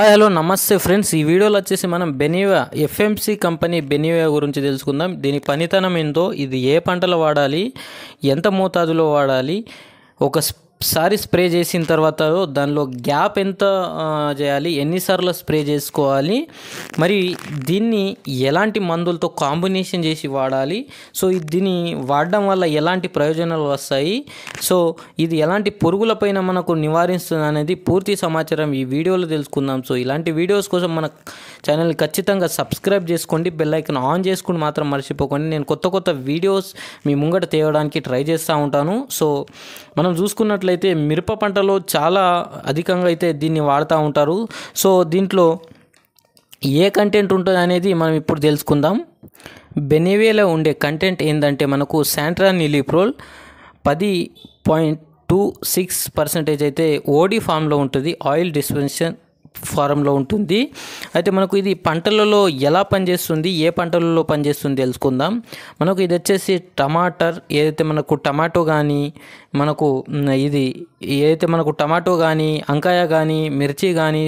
hi hello నమస్తే friends ఈ వీడియోలో వచ్చేసి మనం బెనివా ఎఫ్ఎంసి కంపెనీ బెనివా గురించి తెలుసుకుందాం దీని పనితనం ఏందో ఇది ఏ పంటలో వాడాలి ఎంత మోతాదులో వాడాలి ఒక ఒకసారి స్ప్రే చేసిన తర్వాత దానిలో గ్యాప్ ఎంత చేయాలి ఎన్నిసార్లు స్ప్రే చేసుకోవాలి మరి దీన్ని ఎలాంటి మందులతో కాంబినేషన్ చేసి వాడాలి సో దీన్ని వాడడం వల్ల ఎలాంటి ప్రయోజనాలు వస్తాయి సో ఇది ఎలాంటి పురుగులపైన మనకు నివారిస్తుంది అనేది పూర్తి సమాచారం ఈ వీడియోలో తెలుసుకుందాం సో ఇలాంటి వీడియోస్ కోసం మన ఛానల్ ఖచ్చితంగా సబ్స్క్రైబ్ చేసుకోండి బెల్ ఐకన్ ఆన్ చేసుకుని మాత్రం మర్చిపోకండి నేను కొత్త కొత్త వీడియోస్ మీ ముంగట తేవడానికి ట్రై చేస్తూ ఉంటాను సో మనం చూసుకున్నట్లయితే మిరప పంటలో చాలా అధికంగా అయితే దీన్ని వాడుతూ ఉంటారు సో దీంట్లో ఏ కంటెంట్ ఉంటుంది అనేది మనం ఇప్పుడు తెలుసుకుందాం బెనివేలో ఉండే కంటెంట్ ఏంటంటే మనకు శాంట్రా నిలిప్రోల్ పది పాయింట్ టూ సిక్స్ పర్సెంటేజ్ అయితే ఓడి ఫామ్లో ఉంటుంది ఆయిల్ డిస్పెన్షన్ ఫారంలో ఉంటుంది అయితే మనకు ఇది పంటలలో ఎలా పనిచేస్తుంది ఏ పంటలలో పనిచేస్తుంది తెలుసుకుందాం మనకు ఇది వచ్చేసి టమాటర్ ఏదైతే మనకు టమాటో కానీ మనకు ఇది ఏదైతే మనకు టమాటో కానీ వంకాయ కానీ మిర్చి కానీ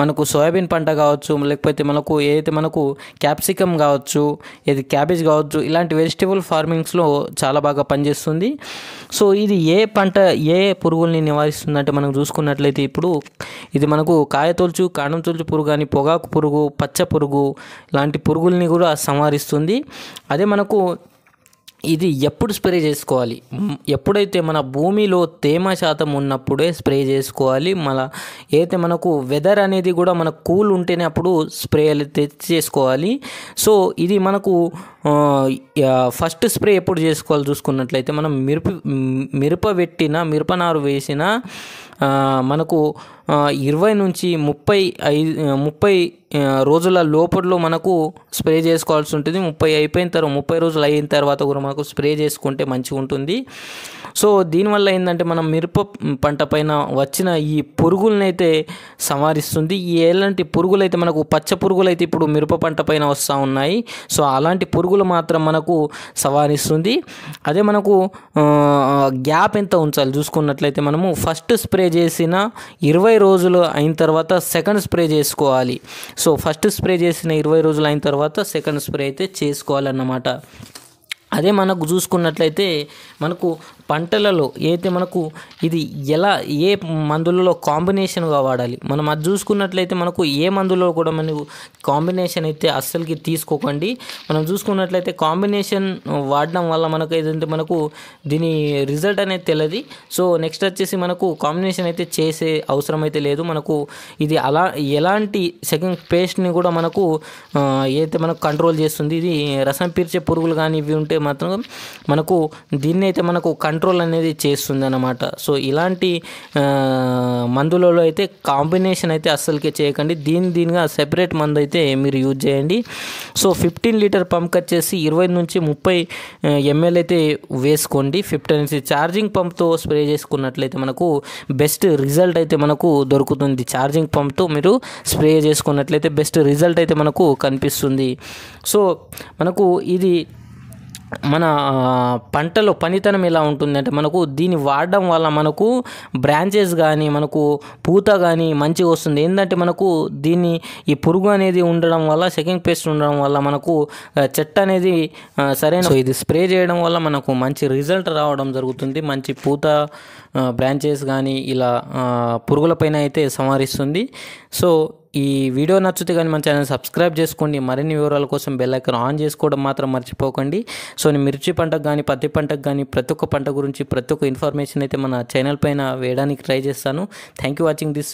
మనకు సోయాబీన్ పంట కావచ్చు లేకపోతే మనకు ఏదైతే మనకు క్యాప్సికమ్ కావచ్చు ఏది క్యాబేజ్ కావచ్చు ఇలాంటి వెజిటేబుల్ ఫార్మింగ్స్లో చాలా బాగా పనిచేస్తుంది సో ఇది ఏ పంట ఏ పురుగుల్ని నివారిస్తుందంటే మనం చూసుకున్నట్లయితే ఇప్పుడు ఇది మనకు కాయ తొలుచు కాండం తొలుచు పురుగు కానీ పొగాకు పురుగు పచ్చ పురుగు లాంటి పురుగుల్ని కూడా సంహరిస్తుంది అదే మనకు ఇది ఎప్పుడు స్ప్రే చేసుకోవాలి ఎప్పుడైతే మన భూమిలో తేమ శాతం ఉన్నప్పుడే స్ప్రే చేసుకోవాలి మన అయితే మనకు వెదర్ అనేది కూడా మన కూల్ ఉంటేనే అప్పుడు స్ప్రే చేసుకోవాలి సో ఇది మనకు ఫస్ట్ స్ప్రే ఎప్పుడు చేసుకోవాలి చూసుకున్నట్లయితే మనం మిరప మిరప పెట్టిన మిరపనారు వేసిన మనకు ఇరవై నుంచి ముప్పై ఐదు ముప్పై రోజుల లోపల మనకు స్ప్రే చేసుకోవాల్సి ఉంటుంది ముప్పై అయిపోయిన తర్వాత ముప్పై రోజులు అయిన తర్వాత కూడా మనకు స్ప్రే చేసుకుంటే మంచిగా ఉంటుంది సో దీనివల్ల ఏంటంటే మనం మిరప పంట పైన వచ్చిన ఈ పురుగులనైతే సంవారిస్తుంది ఎలాంటి పురుగులు అయితే మనకు పచ్చ పురుగులు అయితే ఇప్పుడు మిరప పంట పైన వస్తూ ఉన్నాయి సో అలాంటి పురుగులు మాత్రం మనకు సవారిస్తుంది అదే మనకు గ్యాప్ ఎంత ఉంచాలి చూసుకున్నట్లయితే మనము ఫస్ట్ స్ప్రే చేసిన ఇరవై రోజులు అయిన తర్వాత సెకండ్ స్ప్రే చేసుకోవాలి సో ఫస్ట్ స్ప్రే చేసిన ఇరవై రోజులు అయిన తర్వాత సెకండ్ స్ప్రే అయితే చేసుకోవాలన్నమాట అదే మనకు చూసుకున్నట్లయితే మనకు పంటలలో ఏతే మనకు ఇది ఎలా ఏ మందులలో కాంబినేషన్గా వాడాలి మనం అది చూసుకున్నట్లయితే మనకు ఏ మందులో కూడా మనకు కాంబినేషన్ అయితే అస్సలకి తీసుకోకండి మనం చూసుకున్నట్లయితే కాంబినేషన్ వాడడం వల్ల మనకు ఏదంటే మనకు దీని రిజల్ట్ అనేది తెలియదు సో నెక్స్ట్ వచ్చేసి మనకు కాంబినేషన్ అయితే చేసే అవసరం అయితే లేదు మనకు ఇది అలా ఎలాంటి సెకండ్ పేస్ట్ని కూడా మనకు ఏదైతే మనకు కంట్రోల్ చేస్తుంది ఇది రసం పీర్చే పురుగులు కానీ ఇవి ఉంటే మాత్రం మనకు దీన్ని అయితే మనకు కంట్రోల్ అనేది చేస్తుంది అనమాట సో ఇలాంటి మందులలో అయితే కాంబినేషన్ అయితే అస్సలకే చేయకండి దీని దీనిగా సెపరేట్ మందు అయితే మీరు యూజ్ చేయండి సో ఫిఫ్టీన్ లీటర్ పంప్ వచ్చేసి ఇరవై నుంచి ముప్పై ఎంఎల్ అయితే వేసుకోండి ఫిఫ్టీన్ ఛార్జింగ్ పంప్తో స్ప్రే చేసుకున్నట్లయితే మనకు బెస్ట్ రిజల్ట్ అయితే మనకు దొరుకుతుంది ఛార్జింగ్ పంప్తో మీరు స్ప్రే చేసుకున్నట్లయితే బెస్ట్ రిజల్ట్ అయితే మనకు కనిపిస్తుంది సో మనకు ఇది మన పంటలో పనితనం ఎలా ఉంటుందంటే మనకు దీన్ని వాడడం వల్ల మనకు బ్రాంచెస్ కానీ మనకు పూత కానీ మంచిగా వస్తుంది ఏంటంటే మనకు దీన్ని ఈ పురుగు అనేది ఉండడం వల్ల సెకండ్ పేస్ట్ ఉండడం వల్ల మనకు చెట్టు అనేది సరైన ఇది స్ప్రే చేయడం వల్ల మనకు మంచి రిజల్ట్ రావడం జరుగుతుంది మంచి పూత బ్రాంచెస్ కానీ ఇలా పురుగులపైన అయితే సంవరిస్తుంది సో ఈ వీడియో నచ్చితే కానీ మన ఛానల్ సబ్స్క్రైబ్ చేసుకోండి మరిన్ని వివరాల కోసం బెల్ ఐకాన్ ఆన్ చేసుకోవడం మాత్రం మర్చిపోకండి సో మిర్చి పంటకు కానీ పత్తి పంటకు కానీ ప్రతి ఒక్క పంట గురించి ప్రతి ఒక్క ఇన్ఫర్మేషన్ అయితే మన ఛానల్ పైన వేయడానికి ట్రై చేస్తాను థ్యాంక్ యూ వాచింగ్ దిస్